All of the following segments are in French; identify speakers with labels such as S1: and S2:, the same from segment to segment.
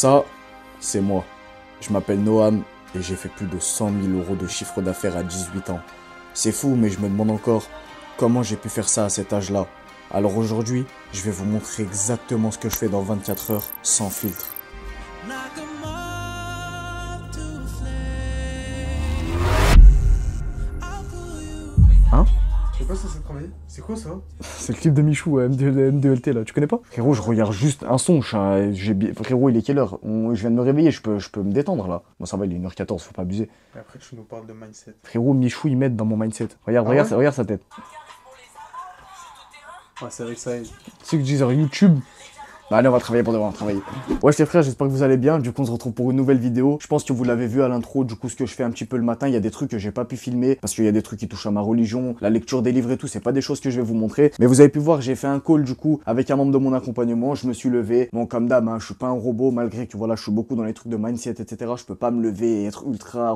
S1: Ça, c'est moi. Je m'appelle Noam et j'ai fait plus de 100 000 euros de chiffre d'affaires à 18 ans. C'est fou, mais je me demande encore comment j'ai pu faire ça à cet âge-là. Alors aujourd'hui, je vais vous montrer exactement ce que je fais dans 24 heures sans filtre. Hein ça, C'est quoi ça C'est le clip de Michou, euh, M2LT e e là, tu connais pas Frérot, je regarde juste un son, hein, frérot, il est quelle heure Je viens de me réveiller, je peux, je peux me détendre là. Moi, ça va, il est 1h14, faut pas abuser. Et après, tu nous parles de mindset. Frérot, Michou, il m'aide dans mon mindset. Regarde, ah regarde, regarde sa tête. Ouais, ah, c'est que ça. Tu sais que je sur YouTube, bah allez, on va travailler pour devoir travailler. Ouais, les frères, j'espère que vous allez bien. Du coup, on se retrouve pour une nouvelle vidéo. Je pense que vous l'avez vu à l'intro. Du coup, ce que je fais un petit peu le matin, il y a des trucs que j'ai pas pu filmer parce qu'il y a des trucs qui touchent à ma religion, la lecture des livres et tout. C'est pas des choses que je vais vous montrer. Mais vous avez pu voir, j'ai fait un call du coup avec un membre de mon accompagnement. Je me suis levé. Bon, comme d'hab, hein, je suis pas un robot malgré que voilà, je suis beaucoup dans les trucs de mindset, etc. Je peux pas me lever et être ultra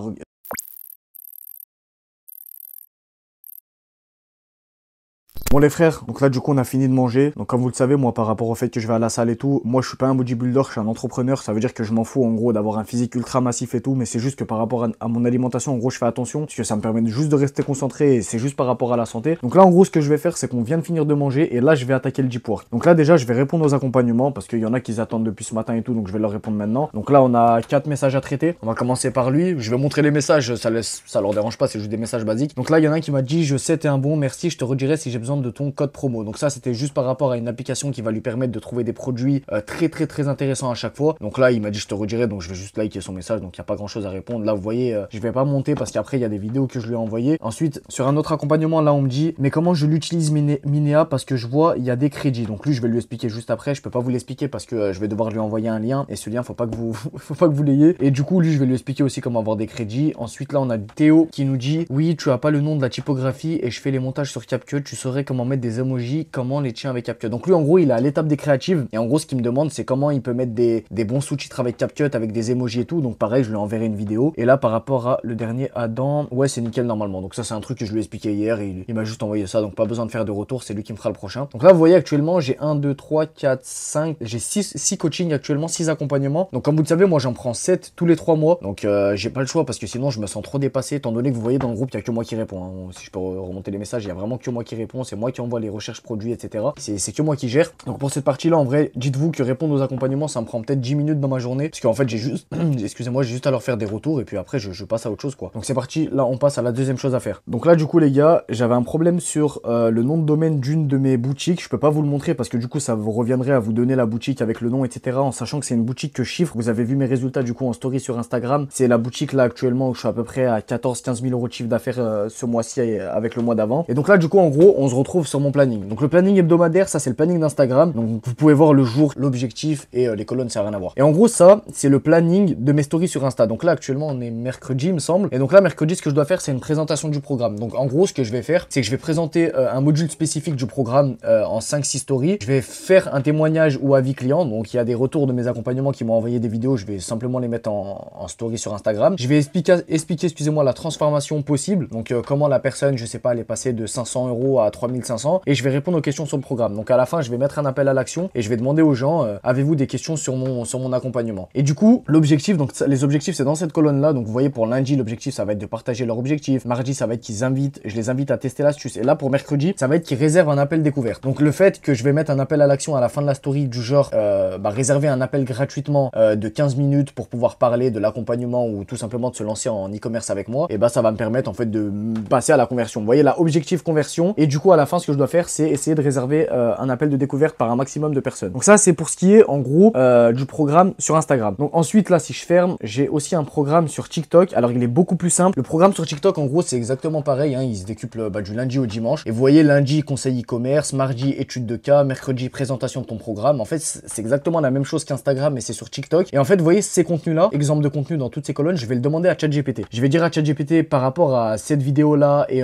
S1: les frères, donc là du coup on a fini de manger. Donc comme vous le savez, moi par rapport au fait que je vais à la salle et tout, moi je suis pas un bodybuilder, je suis un entrepreneur. Ça veut dire que je m'en fous en gros d'avoir un physique ultra massif et tout, mais c'est juste que par rapport à, mon alimentation, en gros je fais attention parce que ça me permet juste de rester concentré et c'est juste par rapport à la santé. Donc là en gros ce que je vais faire, c'est qu'on vient de finir de manger et là je vais attaquer le deep work. Donc là déjà je vais répondre aux accompagnements parce qu'il y en a qui attendent depuis ce matin et tout, donc je vais leur répondre maintenant. Donc là on a quatre messages à traiter. On va commencer par lui. Je vais montrer les messages, ça, laisse, ça leur dérange pas, c'est juste des messages basiques. Donc là il y en a qui m'a dit je sais t'es un bon, merci, je te redirai si j'ai besoin de ton code promo. Donc ça, c'était juste par rapport à une application qui va lui permettre de trouver des produits euh, très très très intéressants à chaque fois. Donc là, il m'a dit je te redirai, donc je vais juste liker son message, donc il n'y a pas grand chose à répondre. Là, vous voyez, euh, je vais pas monter parce qu'après, il y a des vidéos que je lui ai envoyé Ensuite, sur un autre accompagnement, là, on me dit mais comment je l'utilise Minéa Minea parce que je vois, il y a des crédits. Donc lui, je vais lui expliquer juste après. Je peux pas vous l'expliquer parce que euh, je vais devoir lui envoyer un lien et ce lien, faut pas que vous, faut pas que vous l'ayez. Et du coup, lui, je vais lui expliquer aussi comment avoir des crédits. Ensuite, là, on a Théo qui nous dit oui, tu as pas le nom de la typographie et je fais les montages sur CapCut. Tu saurais comment mettre des emojis, comment les tiens avec CapCut. Donc lui, en gros, il est à l'étape des créatives. Et en gros, ce qu'il me demande, c'est comment il peut mettre des, bons sous-titres avec CapCut, avec des emojis et tout. Donc pareil, je lui enverrai une vidéo. Et là, par rapport à le dernier Adam, ouais, c'est nickel normalement. Donc ça, c'est un truc que je lui ai expliqué hier. il, m'a juste envoyé ça. Donc pas besoin de faire de retour. C'est lui qui me fera le prochain. Donc là, vous voyez, actuellement, j'ai 1, 2, 3, 4, 5. J'ai 6, 6 coachings actuellement, 6 accompagnements. Donc comme vous le savez, moi, j'en prends 7 tous les 3 mois. Donc euh, j'ai pas le choix parce que sinon, je me sens trop dépassé. Étant donné que vous voyez dans le groupe, il y a que moi qui réponds. Hein. Si je peux remonter les messages, il y a vraiment que moi qui réponds moi qui envoie les recherches produits, etc. C'est que moi qui gère. Donc pour cette partie-là, en vrai, dites-vous que répondre aux accompagnements, ça me prend peut-être 10 minutes dans ma journée. Parce qu'en fait, j'ai juste, excusez-moi, j'ai juste à leur faire des retours et puis après, je, passe à autre chose, quoi. Donc c'est parti, là, on passe à la deuxième chose à faire. Donc là, du coup, les gars, j'avais un problème sur euh, le nom de domaine d'une de mes boutiques. Je peux pas vous le montrer parce que du coup, ça vous reviendrait à vous donner la boutique avec le nom, etc. En sachant que c'est une boutique que chiffre. Vous avez vu mes résultats, du coup, en story sur Instagram. C'est la boutique là actuellement où je suis à peu près à 14-15 000 euros de chiffre d'affaires euh, ce mois-ci euh, avec le mois d'avant. Et donc là, du coup, en gros, on se retrouve sur mon planning. Donc le planning hebdomadaire, ça c'est le planning d'Instagram. Donc vous pouvez voir le jour, l'objectif et euh, les colonnes, ça n'a rien à voir. Et en gros, ça, c'est le planning de mes stories sur Insta. Donc là, actuellement, on est mercredi, il me semble. Et donc là, mercredi, ce que je dois faire, c'est une présentation du programme. Donc en gros, ce que je vais faire, c'est que je vais présenter euh, un module spécifique du programme euh, en 5-6 stories. Je vais faire un témoignage ou avis client. Donc il y a des retours de mes accompagnements qui m'ont envoyé des vidéos. Je vais simplement les mettre en, story sur Instagram. Je vais expliquer, expliquer excusez-moi, la transformation possible. Donc comment la personne, je sais pas, elle est passée de 500 euros à 3000 500 et je vais répondre aux questions sur le programme. Donc à la fin, je vais mettre un appel à l'action et je vais demander aux gens euh, avez-vous des questions sur mon sur mon accompagnement. Et du coup, l'objectif donc les objectifs c'est dans cette colonne là. Donc vous voyez pour lundi, l'objectif ça va être de partager leur objectif. Mardi, ça va être qu'ils invitent, je les invite à tester l'astuce et là pour mercredi, ça va être qu'ils réservent un appel découverte. Donc le fait que je vais mettre un appel à l'action à la fin de la story du genre euh, bah, réserver un appel gratuitement euh, de 15 minutes pour pouvoir parler de l'accompagnement ou tout simplement de se lancer en e-commerce avec moi, et eh bah ça va me permettre en fait de passer à la conversion. Vous voyez là, objectif conversion et du coup à la ce que je dois faire, c'est essayer de réserver euh, un appel de découverte par un maximum de personnes. Donc ça, c'est pour ce qui est, en gros, euh, du programme sur Instagram. Donc ensuite, là, si je ferme, j'ai aussi un programme sur TikTok. Alors, il est beaucoup plus simple. Le programme sur TikTok, en gros, c'est exactement pareil. Hein. Il se décuple bah, du lundi au dimanche. Et vous voyez, lundi, conseil e-commerce, mardi, études de cas, mercredi, présentation de ton programme. En fait, c'est exactement la même chose qu'Instagram, mais c'est sur TikTok. Et en fait, vous voyez, ces contenus-là, exemple de contenu dans toutes ces colonnes, je vais le demander à ChatGPT. Je vais dire à ChatGPT par rapport à cette vidéo-là et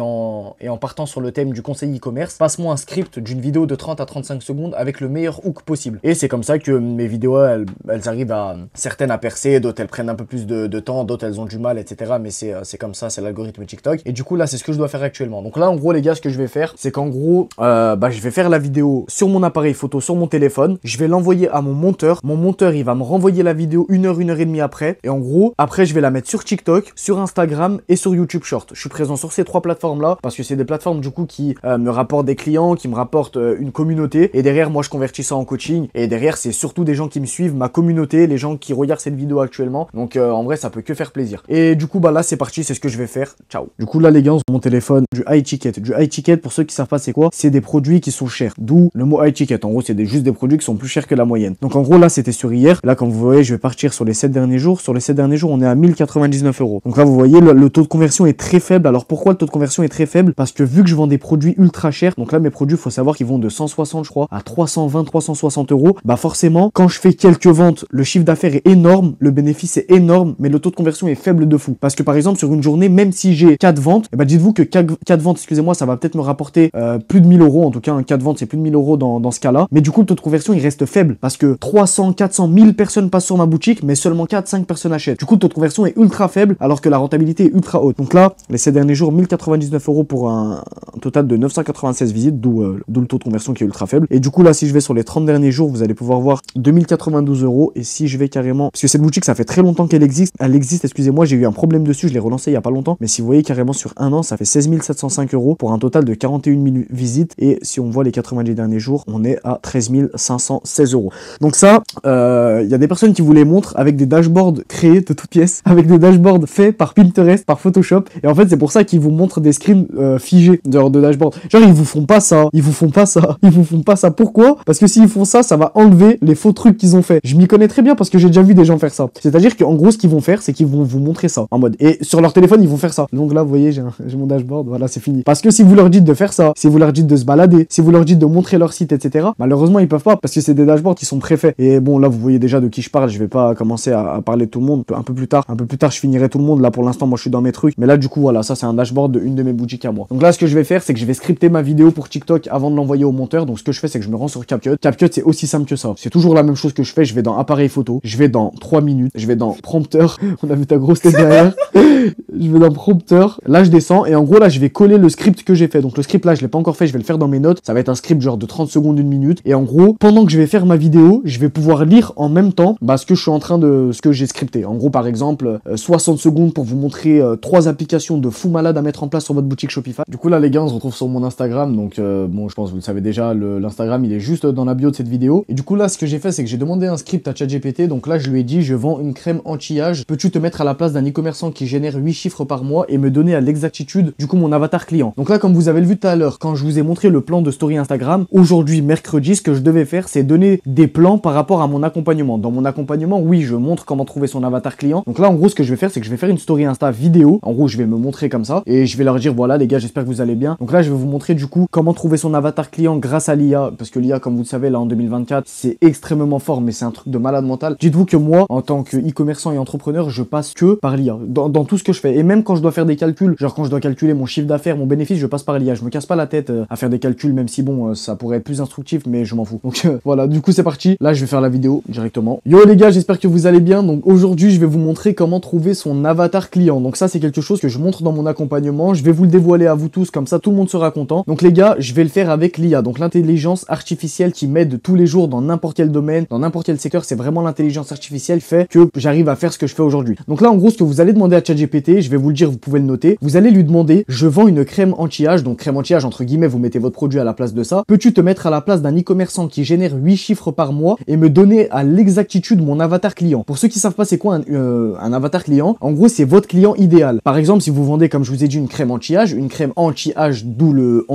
S1: et en partant sur le thème du conseil e-commerce, passe-moi un script d'une vidéo de 30 à 35 secondes avec le meilleur hook possible. Et c'est comme ça que hum, mes vidéos, elles, arrivent à hum, certaines à percer, d'autres elles prennent un peu plus de, temps, d'autres elles ont du mal, etc. Mais euh, c'est comme ça, c'est l'algorithme TikTok. Et du coup, là, c'est ce que je dois faire actuellement. Donc là, en gros, les gars, ce que je vais faire, c'est qu'en gros, euh, bah, je vais faire la vidéo sur mon appareil photo, sur mon téléphone. Je vais l'envoyer à mon monteur. Mon monteur, il va me renvoyer la vidéo une heure, une heure et demie après. Et en gros, après, je vais la mettre sur TikTok, sur Instagram et sur YouTube Short. Je suis présent sur ces trois plateformes-là parce que c'est des plateformes du coup qui euh, me rappellent rapporte des clients, qui me rapportent euh, une communauté. Et derrière, moi, je convertis ça en coaching. Et derrière, c'est surtout des gens qui me suivent, ma communauté, les gens qui regardent cette vidéo actuellement. Donc, euh, en vrai, ça peut que faire plaisir. Et du coup, bah là, c'est parti, c'est ce que je vais faire. Ciao. Du coup, là, les gars, mon téléphone, du high ticket. Du high ticket, pour ceux qui savent pas, c'est quoi C'est des produits qui sont chers. D'où le mot high ticket. En gros, c'est juste des produits qui sont plus chers que la moyenne. Donc, en gros, là, c'était sur hier. Là, quand vous voyez, je vais partir sur les 7 derniers jours. Sur les 7 derniers jours, on est à 1099 euros. Donc là, vous voyez, le, le taux de conversion est très faible. Alors, pourquoi le taux de conversion est très faible Parce que vu que je vends des produits ultra cher. Donc là, mes produits, faut savoir qu'ils vont de 160, je crois, à 320, 360 euros. Bah forcément, quand je fais quelques ventes, le chiffre d'affaires est énorme, le bénéfice est énorme, mais le taux de conversion est faible de fou. Parce que par exemple, sur une journée, même si j'ai 4 ventes, et eh bah ben, dites-vous que 4, ventes, excusez-moi, ça va peut-être me rapporter euh, plus de 1000 euros. En tout cas, 4 ventes, c'est plus de 1000 euros dans, ce cas-là. Mais du coup, le taux de conversion, il reste faible parce que 300, 400, 1000 personnes passent sur ma boutique, mais seulement 4, 5 personnes achètent. Du coup, le taux de conversion est ultra faible alors que la rentabilité est ultra haute. Donc là, les ces derniers jours, 1099 euros pour un, total de 980 96 visites, euh, d'où le taux de conversion qui est ultra faible. Et du coup, là, si je vais sur les 30 derniers jours, vous allez pouvoir voir 2092 euros. Et si je vais carrément, parce que cette boutique, ça fait très longtemps qu'elle existe, elle existe, excusez-moi, j'ai eu un problème dessus, je l'ai relancé il n'y a pas longtemps. Mais si vous voyez carrément sur un an, ça fait 16 705 euros pour un total de 41 000 visites. Et si on voit les 90 derniers jours, on est à 13 516 euros. Donc ça, euh, il y a des personnes qui vous les montrent avec des dashboards créés de toutes pièces, avec des dashboards faits par Pinterest, par Photoshop. Et en fait, c'est pour ça qu'ils vous montrent des screens euh, figés de, de dashboard ils vous font pas ça, ils vous font pas ça, ils vous font pas ça. Pourquoi Parce que s'ils font ça, ça va enlever les faux trucs qu'ils ont fait. Je m'y connais très bien parce que j'ai déjà vu des gens faire ça. C'est-à-dire qu'en gros, ce qu'ils vont faire, c'est qu'ils vont vous montrer ça en mode. Et sur leur téléphone, ils vont faire ça. Donc là, vous voyez, j'ai mon dashboard, voilà, c'est fini. Parce que si vous leur dites de faire ça, si vous leur dites de se balader, si vous leur dites de montrer leur site, etc., malheureusement, ils peuvent pas parce que c'est des dashboards qui sont préfaits. Et bon, là, vous voyez déjà de qui je parle, je vais pas commencer à, parler de tout le monde un peu plus tard. Un peu plus tard, je finirai tout le monde. Là, pour l'instant, moi, je suis dans mes trucs. Mais là, du coup, voilà, ça, c'est un dashboard de de mes boutiques à moi. Donc là, ce que je vais faire, c'est que je vais scripter ma vidéo pour TikTok avant de l'envoyer au monteur. Donc ce que je fais, c'est que je me rends sur CapCut. CapCut, c'est aussi simple que ça. C'est toujours la même chose que je fais. Je vais dans appareil photo, je vais dans 3 minutes, je vais dans prompteur. On a vu ta grosse tête derrière. je vais dans prompteur. Là, je descends et en gros, là, je vais coller le script que j'ai fait. Donc le script là, je l'ai pas encore fait, je vais le faire dans mes notes. Ça va être un script genre de 30 secondes, une minute. Et en gros, pendant que je vais faire ma vidéo, je vais pouvoir lire en même temps bah, ce que je suis en train de ce que j'ai scripté. En gros, par exemple, 60 euh, secondes pour vous montrer euh, trois applications de fou malade à mettre en place sur votre boutique Shopify. Du coup, là, les gars, on se retrouve sur mon Instagram donc, euh, bon, je pense que vous le savez déjà, l'Instagram, il est juste dans la bio de cette vidéo. Et du coup, là, ce que j'ai fait, c'est que j'ai demandé un script à ChatGPT. Donc là, je lui ai dit, je vends une crème anti-âge. Peux-tu te mettre à la place d'un e-commerçant qui génère 8 chiffres par mois et me donner à l'exactitude, du coup, mon avatar client Donc là, comme vous avez le vu tout à l'heure, quand je vous ai montré le plan de story Instagram, aujourd'hui, mercredi, ce que je devais faire, c'est donner des plans par rapport à mon accompagnement. Dans mon accompagnement, oui, je montre comment trouver son avatar client. Donc là, en gros, ce que je vais faire, c'est que je vais faire une story Insta vidéo. En gros, je vais me montrer comme ça et je vais leur dire, voilà, les gars, j'espère que vous allez bien. Donc là, je vais vous montrer du coup comment trouver son avatar client grâce à l'IA, parce que l'IA, comme vous le savez, là en 2024, c'est extrêmement fort, mais c'est un truc de malade mental. Dites-vous que moi, en tant que e-commerçant et entrepreneur, je passe que par l'IA, dans, tout ce que je fais. Et même quand je dois faire des calculs, genre quand je dois calculer mon chiffre d'affaires, mon bénéfice, je passe par l'IA. Je me casse pas la tête euh, à faire des calculs, même si bon, euh, ça pourrait être plus instructif, mais je m'en fous. Donc euh, voilà, du coup c'est parti. Là, je vais faire la vidéo directement. Yo les gars, j'espère que vous allez bien. Donc aujourd'hui, je vais vous montrer comment trouver son avatar client. Donc ça, c'est quelque chose que je montre dans mon accompagnement. Je vais vous le dévoiler à vous tous, comme ça tout le monde sera content. Donc les gars, je vais le faire avec l'IA, donc l'intelligence artificielle qui m'aide tous les jours dans n'importe quel domaine, dans n'importe quel secteur, c'est vraiment l'intelligence artificielle fait que j'arrive à faire ce que je fais aujourd'hui. Donc là, en gros, ce que vous allez demander à ChatGPT, je vais vous le dire, vous pouvez le noter, vous allez lui demander, je vends une crème anti-âge, donc crème anti-âge entre guillemets, vous mettez votre produit à la place de ça, peux-tu te mettre à la place d'un e-commerçant qui génère 8 chiffres par mois et me donner à l'exactitude mon avatar client Pour ceux qui savent pas c'est quoi un, euh, un avatar client, en gros, c'est votre client idéal. Par exemple, si vous vendez, comme je vous ai dit, une crème anti-âge, une crème anti-âge, d'où le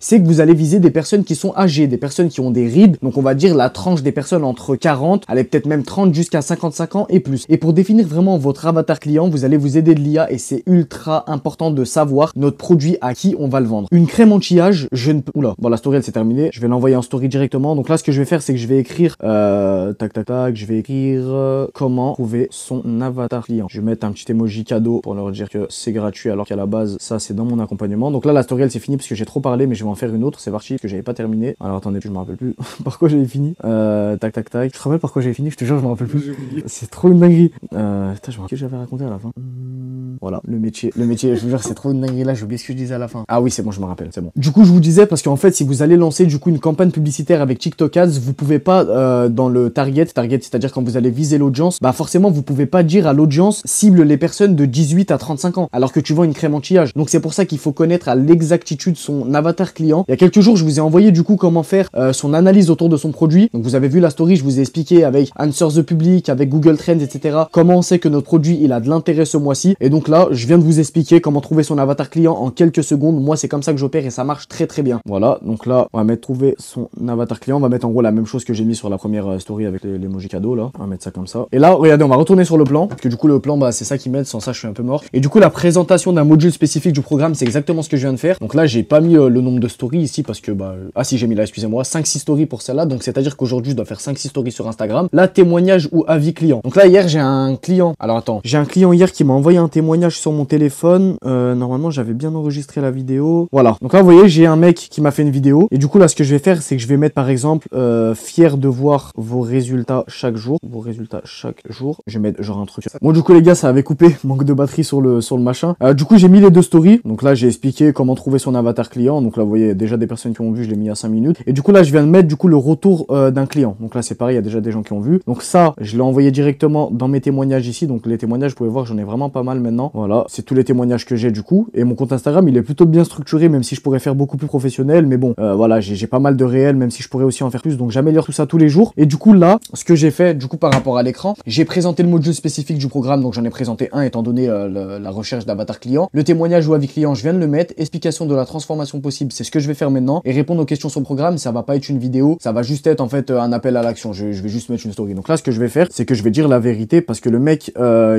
S1: c'est que vous allez viser des personnes qui sont âgées, des personnes qui ont des rides, donc on va dire la tranche des personnes entre 40, elle est peut-être même 30 jusqu'à 55 ans et plus. Et pour définir vraiment votre avatar client, vous allez vous aider de l'IA et c'est ultra important de savoir notre produit à qui on va le vendre. Une crème anti-âge, je ne peux... Oula, bon la story elle s'est terminée, je vais l'envoyer en story directement, donc là ce que je vais faire c'est que je vais écrire... Euh... Tac tac tac, je vais écrire... Euh, comment trouver son avatar client. Je vais mettre un petit emoji cadeau pour leur dire que c'est gratuit alors qu'à la base ça c'est dans mon accompagnement. Donc là la story elle s'est finie parce que j'ai trop parler mais je vais en faire une autre. C'est parti que j'avais pas terminé. Alors attendez, je me rappelle plus par quoi j'avais fini. Euh, tac, tac, tac. Je te rappelle par quoi j'avais fini, je te jure, je me rappelle plus. C'est trop une dinguerie. Euh, je me rappelle que j'avais raconté à la fin. Hmm. Voilà, le métier, le métier, je vous dire, c'est trop dingue. Là, j'ai oublié ce que je disais à la fin. Ah oui, c'est bon, je me rappelle, c'est bon. Du coup, je vous disais parce qu'en fait, si vous allez lancer du coup une campagne publicitaire avec TikTok Ads, vous pouvez pas euh, dans le target, target, c'est-à-dire quand vous allez viser l'audience, bah forcément, vous pouvez pas dire à l'audience cible les personnes de 18 à 35 ans, alors que tu vends une crème anti-âge. Donc c'est pour ça qu'il faut connaître à l'exactitude son avatar client. Il y a quelques jours, je vous ai envoyé du coup comment faire euh, son analyse autour de son produit. Donc vous avez vu la story, je vous ai expliqué avec Answers the Public, avec Google Trends, etc. Comment on sait que notre produit il a de l'intérêt ce mois-ci et donc donc là, je viens de vous expliquer comment trouver son avatar client en quelques secondes. Moi, c'est comme ça que j'opère et ça marche très très bien. Voilà, donc là, on va mettre trouver son avatar client. On va mettre en gros la même chose que j'ai mis sur la première euh, story avec les cadeaux là. On va mettre ça comme ça. Et là, regardez, on va retourner sur le plan. Parce que du coup, le plan, bah, c'est ça qui m'aide. Sans ça, je suis un peu mort. Et du coup, la présentation d'un module spécifique du programme, c'est exactement ce que je viens de faire. Donc là, j'ai pas mis euh, le nombre de stories ici parce que, bah, euh, ah si, j'ai mis là, excusez-moi, 5-6 stories pour celle-là. Donc c'est à dire qu'aujourd'hui, je dois faire 5-6 stories sur Instagram. Là, témoignage ou avis client. Donc là, hier, j'ai un client. Alors attends, j'ai un client hier qui m'a envoyé un témoignage sur mon téléphone. Euh, normalement, j'avais bien enregistré la vidéo. Voilà. Donc là, vous voyez, j'ai un mec qui m'a fait une vidéo. Et du coup, là, ce que je vais faire, c'est que je vais mettre, par exemple, euh, fier de voir vos résultats chaque jour. Vos résultats chaque jour. Je vais mettre genre un truc. Bon, du coup, les gars, ça avait coupé. Manque de batterie sur le, sur le machin. Euh, du coup, j'ai mis les deux stories. Donc là, j'ai expliqué comment trouver son avatar client. Donc là, vous voyez, déjà des personnes qui ont vu, je l'ai mis à 5 minutes. Et du coup, là, je viens de mettre, du coup, le retour d'un client. Donc là, c'est pareil, il y a déjà des gens qui ont vu. Donc ça, je l'ai envoyé directement dans mes témoignages ici. Donc les témoignages, vous pouvez voir, j'en ai vraiment pas mal maintenant. Voilà, c'est tous les témoignages que j'ai du coup. Et mon compte Instagram, il est plutôt bien structuré, même si je pourrais faire beaucoup plus professionnel. Mais bon, euh, voilà, j'ai pas mal de réels, même si je pourrais aussi en faire plus. Donc j'améliore tout ça tous les jours. Et du coup, là, ce que j'ai fait, du coup, par rapport à l'écran, j'ai présenté le module spécifique du programme. Donc j'en ai présenté un, étant donné euh, la recherche d'avatar client. Le témoignage ou avis client, je viens de le mettre. Explication de la transformation possible, c'est ce que je vais faire maintenant. Et répondre aux questions sur le programme, ça va pas être une vidéo, ça va juste être en fait euh, un appel à l'action. Je, vais juste mettre une story. Donc là, ce que je vais faire, c'est que je vais dire la vérité parce que le mec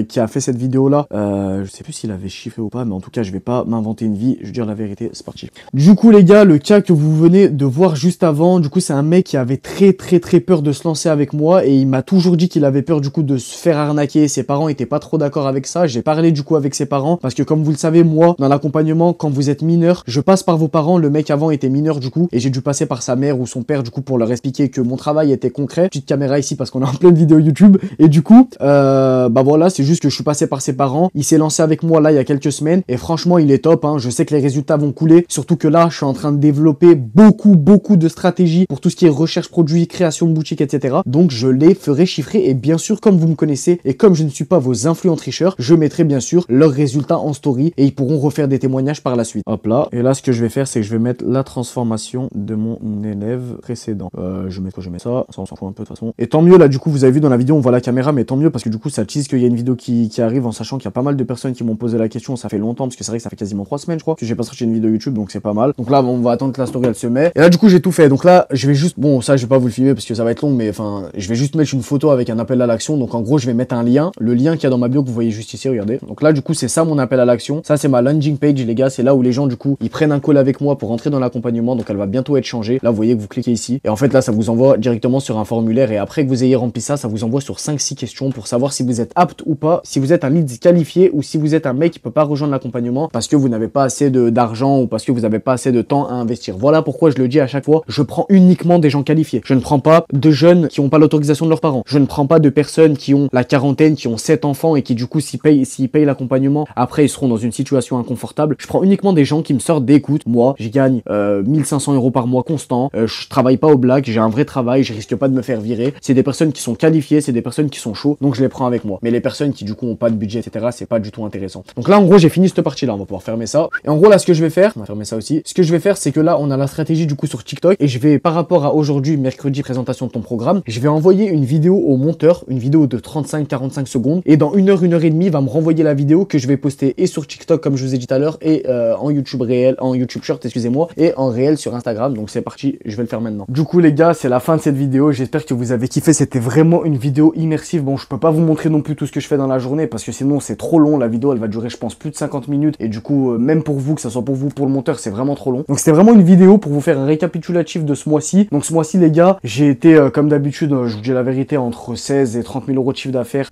S1: qui a fait cette vidéo là, euh, je sais plus s'il avait chiffré ou pas, mais en tout cas, je vais pas m'inventer une vie. Je veux dire la vérité, c'est parti. Du coup, les gars, le cas que vous venez de voir juste avant, du coup, c'est un mec qui avait très très très peur de se lancer avec moi et il m'a toujours dit qu'il avait peur du coup de se faire arnaquer. Ses parents étaient pas trop d'accord avec ça. J'ai parlé du coup avec ses parents parce que comme vous le savez, moi, dans l'accompagnement, quand vous êtes mineur, je passe par vos parents. Le mec avant était mineur du coup et j'ai dû passer par sa mère ou son père du coup pour leur expliquer que mon travail était concret. Petite caméra ici parce qu'on est en pleine vidéo YouTube et du coup, euh, bah voilà, c'est juste que je suis passé par ses parents. Il s'est avec moi là il y a quelques semaines et franchement il est top. Hein. Je sais que les résultats vont couler, surtout que là je suis en train de développer beaucoup beaucoup de stratégies pour tout ce qui est recherche produit, création de boutique, etc. Donc je les ferai chiffrer et bien sûr comme vous me connaissez et comme je ne suis pas vos influents tricheurs, je mettrai bien sûr leurs résultats en story et ils pourront refaire des témoignages par la suite. Hop là et là ce que je vais faire c'est que je vais mettre la transformation de mon élève précédent. Euh, je mets quoi Je mets ça. Ça on s'en fout un peu de toute façon. Et tant mieux là du coup vous avez vu dans la vidéo on voit la caméra mais tant mieux parce que du coup ça tease qu'il y a une vidéo qui, qui arrive en sachant qu'il y a pas mal de personnes qui m'ont posé la question, ça fait longtemps, parce que c'est vrai que ça fait quasiment trois semaines, je crois, que j'ai pas sorti une vidéo YouTube, donc c'est pas mal. Donc là, on va attendre que la story elle se met. Et là, du coup, j'ai tout fait. Donc là, je vais juste, bon, ça, je vais pas vous le filmer parce que ça va être long, mais enfin, je vais juste mettre une photo avec un appel à l'action. Donc en gros, je vais mettre un lien, le lien qu'il y a dans ma bio que vous voyez juste ici, regardez. Donc là, du coup, c'est ça mon appel à l'action. Ça, c'est ma landing page, les gars. C'est là où les gens, du coup, ils prennent un call avec moi pour rentrer dans l'accompagnement. Donc elle va bientôt être changée. Là, vous voyez que vous cliquez ici. Et en fait, là, ça vous envoie directement sur un formulaire. Et après que vous ayez rempli ça, ça vous envoie sur 5 six questions pour savoir si vous êtes apte ou pas, si vous êtes un lead qualifié ou si vous êtes un mec qui peut pas rejoindre l'accompagnement parce que vous n'avez pas assez d'argent ou parce que vous n'avez pas assez de temps à investir. Voilà pourquoi je le dis à chaque fois, je prends uniquement des gens qualifiés. Je ne prends pas de jeunes qui n'ont pas l'autorisation de leurs parents. Je ne prends pas de personnes qui ont la quarantaine, qui ont sept enfants et qui du coup s'ils payent s'ils payent l'accompagnement, après ils seront dans une situation inconfortable. Je prends uniquement des gens qui me sortent d'écoute. Moi, j'y gagne 1500 euh, euros par mois constant. Euh, je travaille pas au black, j'ai un vrai travail, je risque pas de me faire virer. C'est des personnes qui sont qualifiées, c'est des personnes qui sont chaudes, donc je les prends avec moi. Mais les personnes qui du coup ont pas de budget, etc., c'est pas du intéressant. Donc là, en gros, j'ai fini cette partie-là. On va pouvoir fermer ça. Et en gros, là, ce que je vais faire, on va fermer ça aussi. Ce que je vais faire, c'est que là, on a la stratégie du coup sur TikTok et je vais, par rapport à aujourd'hui, mercredi, présentation de ton programme, je vais envoyer une vidéo au monteur, une vidéo de 35-45 secondes et dans une heure, une heure et demie, va me renvoyer la vidéo que je vais poster et sur TikTok, comme je vous ai dit tout à l'heure, et euh, en YouTube réel, en YouTube short, excusez-moi, et en réel sur Instagram. Donc c'est parti, je vais le faire maintenant. Du coup, les gars, c'est la fin de cette vidéo. J'espère que vous avez kiffé. C'était vraiment une vidéo immersive. Bon, je peux pas vous montrer non plus tout ce que je fais dans la journée parce que sinon c'est trop long la vidéo, elle va durer, je pense, plus de 50 minutes. Et du coup, euh, même pour vous, que ce soit pour vous, pour le monteur, c'est vraiment trop long. Donc c'était vraiment une vidéo pour vous faire un récapitulatif de ce mois-ci. Donc ce mois-ci, les gars, j'ai été, euh, comme d'habitude, euh, je vous dis la vérité, entre 16 et 30 000 euros de chiffre d'affaires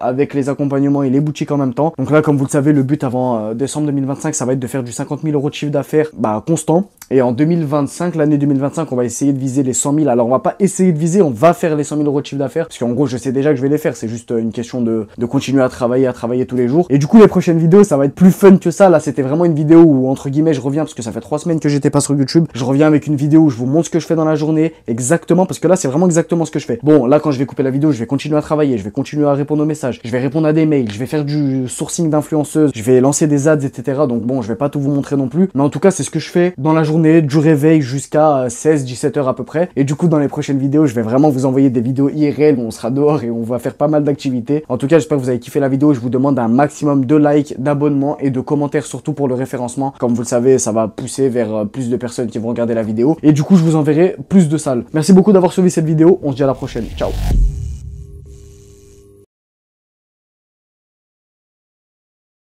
S1: avec les accompagnements et les boutiques en même temps. Donc là, comme vous le savez, le but avant décembre 2025, ça va être de faire du 50 000 euros de chiffre d'affaires bah, constant. Et en 2025, l'année 2025, on va essayer de viser les 100 000. Alors, on va pas essayer de viser, on va faire les 100 000 euros de chiffre d'affaires. Parce qu'en gros, je sais déjà que je vais les faire. C'est juste euh, une question de, continuer à travailler, à travailler tous les jours. Et du coup, les prochaines vidéos, ça va être plus fun que ça. Là, c'était vraiment une vidéo où, entre guillemets, je reviens parce que ça fait trois semaines que j'étais pas sur YouTube. Je reviens avec une vidéo où je vous montre ce que je fais dans la journée. Exactement. Parce que là, c'est vraiment exactement ce que je fais. Bon, là, quand je vais couper la vidéo, je vais continuer à travailler. Je vais continuer à répondre aux messages. Je vais répondre à des mails. Je vais faire du sourcing d'influenceuses. Je vais lancer des ads, etc. Donc bon, je vais pas tout vous montrer non plus. Mais en tout cas, c'est ce que je fais dans la journée du réveil jusqu'à 16-17 euh, heures à peu près. Et du coup, dans les prochaines vidéos, je vais vraiment vous envoyer des vidéos IRL où on sera dehors et on va faire pas mal d'activités. En tout cas, j'espère que vous avez kiffé la vidéo. Je vous demande un maximum de likes, d'abonnements et de commentaires, surtout pour le référencement. Comme vous le savez, ça va pousser vers euh, plus de personnes qui vont regarder la vidéo. Et du coup, je vous enverrai plus de salles. Merci beaucoup d'avoir suivi cette vidéo. On se dit à la prochaine. Ciao